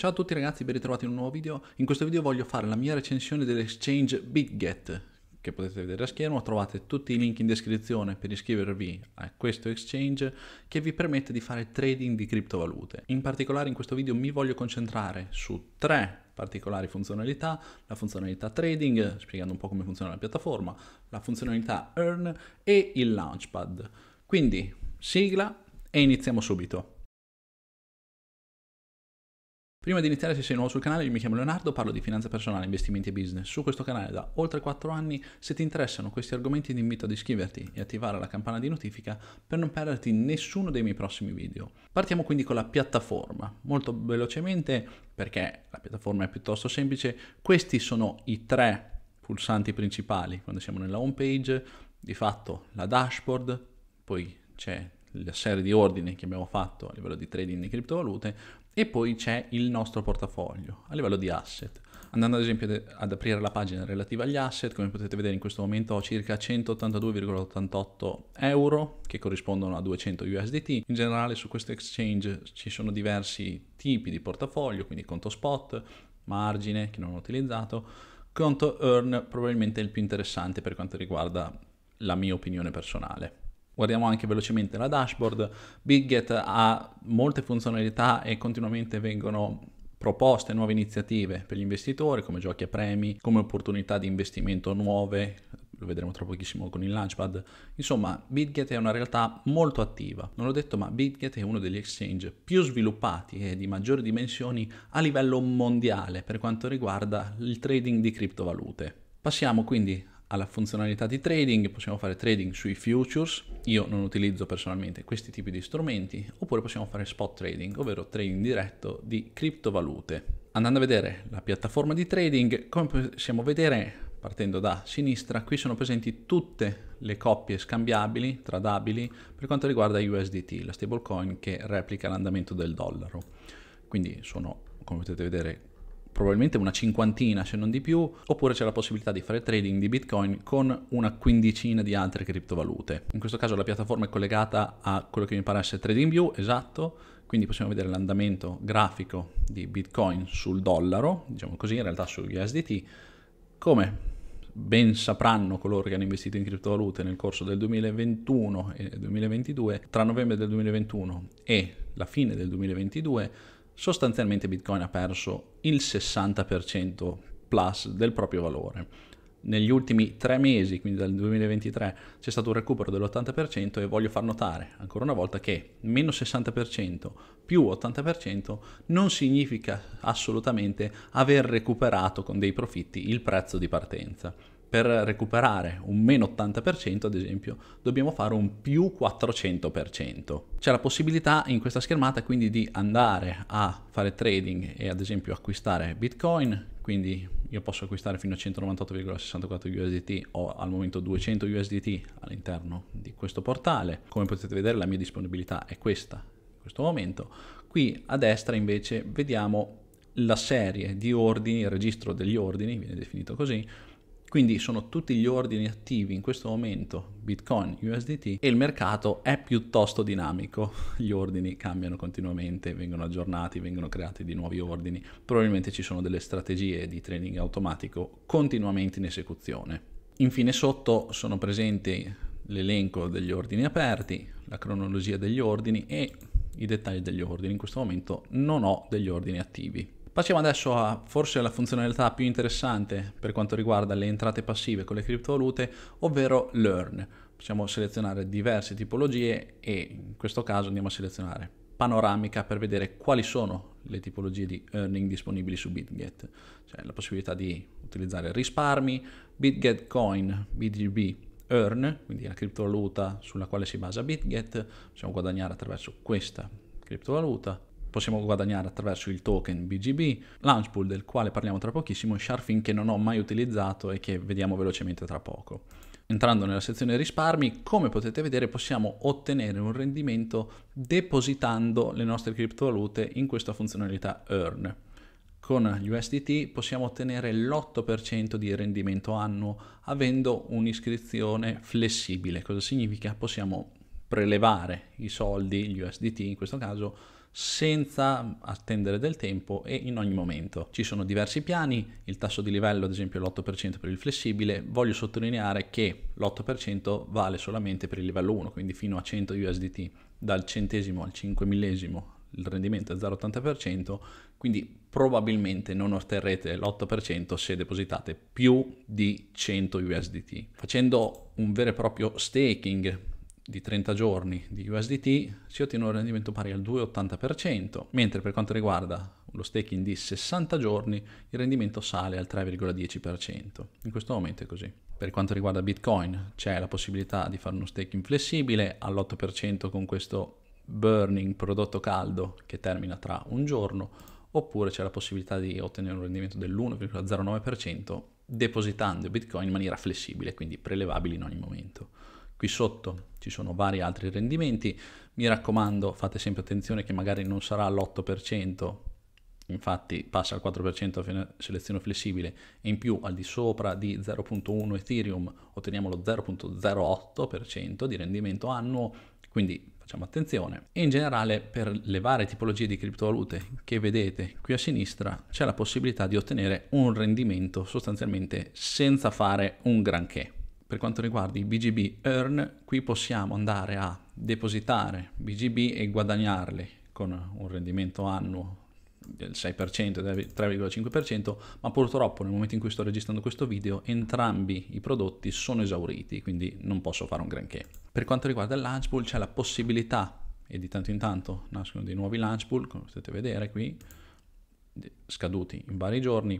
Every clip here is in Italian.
Ciao a tutti ragazzi, ben ritrovati in un nuovo video. In questo video voglio fare la mia recensione dell'Exchange BitGet, che potete vedere a schermo. Trovate tutti i link in descrizione per iscrivervi a questo exchange che vi permette di fare trading di criptovalute. In particolare in questo video mi voglio concentrare su tre particolari funzionalità, la funzionalità trading, spiegando un po' come funziona la piattaforma, la funzionalità earn e il launchpad. Quindi sigla e iniziamo subito. Prima di iniziare se sei nuovo sul canale io mi chiamo Leonardo, parlo di finanza personale, investimenti e business su questo canale da oltre 4 anni. Se ti interessano questi argomenti ti invito ad iscriverti e attivare la campana di notifica per non perderti nessuno dei miei prossimi video. Partiamo quindi con la piattaforma. Molto velocemente perché la piattaforma è piuttosto semplice, questi sono i tre pulsanti principali quando siamo nella home page, di fatto la dashboard, poi c'è la serie di ordini che abbiamo fatto a livello di trading di criptovalute e poi c'è il nostro portafoglio a livello di asset. Andando ad esempio ad aprire la pagina relativa agli asset, come potete vedere in questo momento ho circa 182,88 euro che corrispondono a 200 USDT. In generale su questo exchange ci sono diversi tipi di portafoglio, quindi conto spot, margine che non ho utilizzato, conto earn probabilmente il più interessante per quanto riguarda la mia opinione personale. Guardiamo anche velocemente la dashboard. Bitget ha molte funzionalità e continuamente vengono proposte nuove iniziative per gli investitori come giochi a premi, come opportunità di investimento nuove, lo vedremo tra pochissimo con il Launchpad. Insomma, Bitget è una realtà molto attiva. Non l'ho detto, ma Bitget è uno degli exchange più sviluppati e di maggiori dimensioni a livello mondiale per quanto riguarda il trading di criptovalute. Passiamo quindi alla funzionalità di trading, possiamo fare trading sui futures, io non utilizzo personalmente questi tipi di strumenti, oppure possiamo fare spot trading, ovvero trading diretto di criptovalute. Andando a vedere la piattaforma di trading, come possiamo vedere partendo da sinistra, qui sono presenti tutte le coppie scambiabili, tradabili, per quanto riguarda USDT, la stablecoin che replica l'andamento del dollaro. Quindi sono, come potete vedere, probabilmente una cinquantina se non di più, oppure c'è la possibilità di fare trading di Bitcoin con una quindicina di altre criptovalute. In questo caso la piattaforma è collegata a quello che mi pare essere TradingView, esatto, quindi possiamo vedere l'andamento grafico di Bitcoin sul dollaro, diciamo così, in realtà su USDT, come ben sapranno coloro che hanno investito in criptovalute nel corso del 2021 e 2022, tra novembre del 2021 e la fine del 2022 sostanzialmente Bitcoin ha perso il 60% plus del proprio valore. Negli ultimi tre mesi, quindi dal 2023, c'è stato un recupero dell'80% e voglio far notare ancora una volta che meno 60% più 80% non significa assolutamente aver recuperato con dei profitti il prezzo di partenza per recuperare un meno 80% ad esempio dobbiamo fare un più 400%. C'è la possibilità in questa schermata quindi di andare a fare trading e ad esempio acquistare bitcoin, quindi io posso acquistare fino a 198,64 USDT o al momento 200 USDT all'interno di questo portale. Come potete vedere la mia disponibilità è questa in questo momento. Qui a destra invece vediamo la serie di ordini, il registro degli ordini, viene definito così, quindi sono tutti gli ordini attivi in questo momento, Bitcoin, USDT, e il mercato è piuttosto dinamico. Gli ordini cambiano continuamente, vengono aggiornati, vengono creati di nuovi ordini. Probabilmente ci sono delle strategie di trading automatico continuamente in esecuzione. Infine sotto sono presenti l'elenco degli ordini aperti, la cronologia degli ordini e i dettagli degli ordini. In questo momento non ho degli ordini attivi. Passiamo adesso a forse la funzionalità più interessante per quanto riguarda le entrate passive con le criptovalute, ovvero Learn. Possiamo selezionare diverse tipologie e in questo caso andiamo a selezionare panoramica per vedere quali sono le tipologie di earning disponibili su BitGet, cioè la possibilità di utilizzare risparmi, BitGet Coin, BGB Earn, quindi la criptovaluta sulla quale si basa BitGet, possiamo guadagnare attraverso questa criptovaluta, possiamo guadagnare attraverso il token BGB, Launchpool del quale parliamo tra pochissimo, Sharfin che non ho mai utilizzato e che vediamo velocemente tra poco. Entrando nella sezione risparmi, come potete vedere possiamo ottenere un rendimento depositando le nostre criptovalute in questa funzionalità Earn. Con gli USDT possiamo ottenere l'8% di rendimento annuo avendo un'iscrizione flessibile. Cosa significa? Possiamo prelevare i soldi, gli USDT in questo caso, senza attendere del tempo e in ogni momento. Ci sono diversi piani, il tasso di livello ad esempio è l'8% per il flessibile, voglio sottolineare che l'8% vale solamente per il livello 1, quindi fino a 100 USDT, dal centesimo al millesimo il rendimento è 0,80%, quindi probabilmente non otterrete l'8% se depositate più di 100 USDT. Facendo un vero e proprio staking di 30 giorni di USDT si ottiene un rendimento pari al 2,80%, mentre per quanto riguarda lo staking di 60 giorni il rendimento sale al 3,10%. In questo momento è così. Per quanto riguarda Bitcoin c'è la possibilità di fare uno staking flessibile all'8% con questo burning prodotto caldo che termina tra un giorno, oppure c'è la possibilità di ottenere un rendimento dell'1,09% depositando Bitcoin in maniera flessibile, quindi prelevabili in ogni momento. Qui sotto ci sono vari altri rendimenti, mi raccomando fate sempre attenzione che magari non sarà l'8%, infatti passa al 4% a fine selezione flessibile e in più al di sopra di 0.1 Ethereum otteniamo lo 0.08% di rendimento annuo, quindi facciamo attenzione. E in generale per le varie tipologie di criptovalute che vedete qui a sinistra c'è la possibilità di ottenere un rendimento sostanzialmente senza fare un granché per quanto riguarda i BGB Earn, qui possiamo andare a depositare BGB e guadagnarli con un rendimento annuo del 6%, del 3,5%, ma purtroppo nel momento in cui sto registrando questo video entrambi i prodotti sono esauriti, quindi non posso fare un granché. Per quanto riguarda il Launch Pool c'è la possibilità, e di tanto in tanto nascono dei nuovi Launch Pool, come potete vedere qui, scaduti in vari giorni,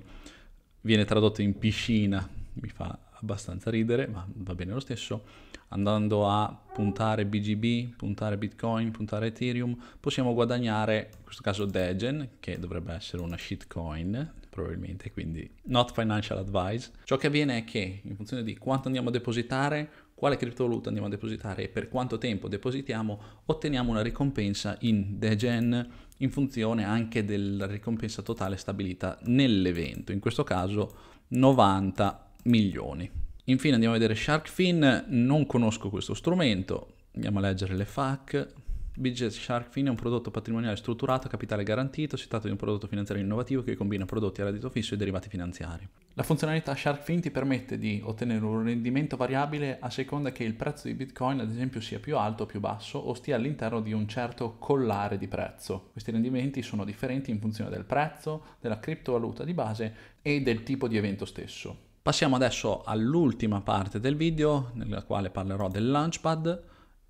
viene tradotto in piscina, mi fa abbastanza ridere, ma va bene lo stesso, andando a puntare BGB, puntare Bitcoin, puntare Ethereum, possiamo guadagnare, in questo caso Degen, che dovrebbe essere una shitcoin, probabilmente, quindi not financial advice. Ciò che avviene è che in funzione di quanto andiamo a depositare, quale criptovaluta andiamo a depositare e per quanto tempo depositiamo, otteniamo una ricompensa in degen in funzione anche della ricompensa totale stabilita nell'evento, in questo caso 90 milioni. Infine andiamo a vedere Sharkfin, non conosco questo strumento, andiamo a leggere le FAC. Budget Sharkfin è un prodotto patrimoniale strutturato a capitale garantito, si tratta di un prodotto finanziario innovativo che combina prodotti a reddito fisso e derivati finanziari. La funzionalità Sharkfin ti permette di ottenere un rendimento variabile a seconda che il prezzo di Bitcoin ad esempio sia più alto o più basso o stia all'interno di un certo collare di prezzo. Questi rendimenti sono differenti in funzione del prezzo, della criptovaluta di base e del tipo di evento stesso. Passiamo adesso all'ultima parte del video nella quale parlerò del Launchpad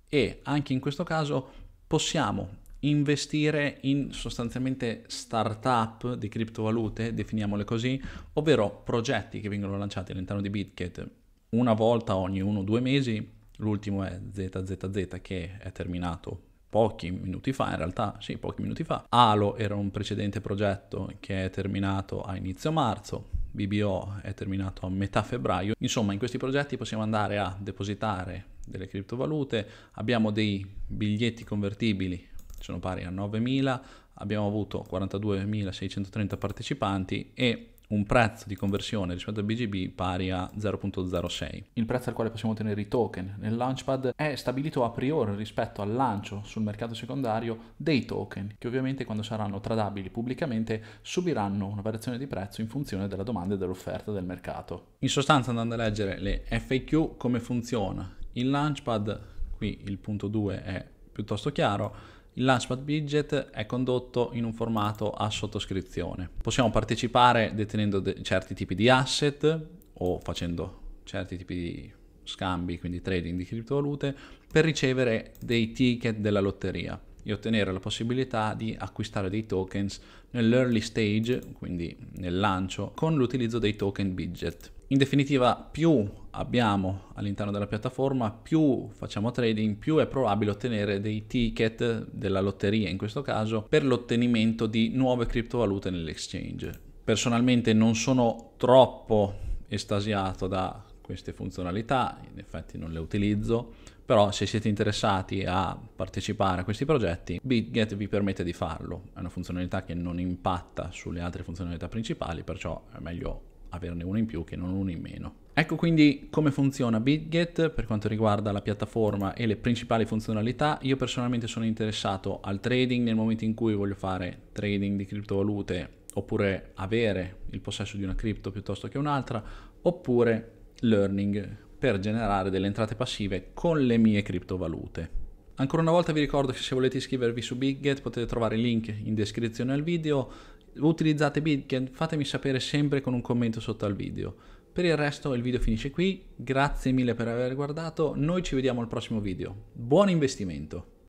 e anche in questo caso possiamo investire in sostanzialmente startup di criptovalute, definiamole così, ovvero progetti che vengono lanciati all'interno di BitKet una volta ogni uno o due mesi, l'ultimo è ZZZ che è terminato pochi minuti fa, in realtà sì, pochi minuti fa. Alo era un precedente progetto che è terminato a inizio marzo, BBO è terminato a metà febbraio. Insomma, in questi progetti possiamo andare a depositare delle criptovalute, abbiamo dei biglietti convertibili, sono pari a 9.000, abbiamo avuto 42.630 partecipanti e un prezzo di conversione rispetto al BGB pari a 0.06. Il prezzo al quale possiamo ottenere i token nel Launchpad è stabilito a priori rispetto al lancio sul mercato secondario dei token, che ovviamente quando saranno tradabili pubblicamente subiranno una variazione di prezzo in funzione della domanda e dell'offerta del mercato. In sostanza andando a leggere le FAQ come funziona il Launchpad, qui il punto 2 è piuttosto chiaro, il Launchpad Widget è condotto in un formato a sottoscrizione. Possiamo partecipare detenendo de certi tipi di asset o facendo certi tipi di scambi, quindi trading di criptovalute, per ricevere dei ticket della lotteria e ottenere la possibilità di acquistare dei tokens nell'early stage, quindi nel lancio, con l'utilizzo dei token widget. In definitiva, più abbiamo all'interno della piattaforma, più facciamo trading, più è probabile ottenere dei ticket della lotteria in questo caso per l'ottenimento di nuove criptovalute nell'exchange. Personalmente non sono troppo estasiato da queste funzionalità, in effetti non le utilizzo, però se siete interessati a partecipare a questi progetti, BitGet vi permette di farlo. È una funzionalità che non impatta sulle altre funzionalità principali, perciò è meglio averne uno in più che non uno in meno. Ecco quindi come funziona Bitget per quanto riguarda la piattaforma e le principali funzionalità. Io personalmente sono interessato al trading nel momento in cui voglio fare trading di criptovalute oppure avere il possesso di una cripto piuttosto che un'altra, oppure learning per generare delle entrate passive con le mie criptovalute. Ancora una volta vi ricordo che se volete iscrivervi su Bitget potete trovare il link in descrizione al video utilizzate Bitget, fatemi sapere sempre con un commento sotto al video. Per il resto il video finisce qui, grazie mille per aver guardato, noi ci vediamo al prossimo video. Buon investimento!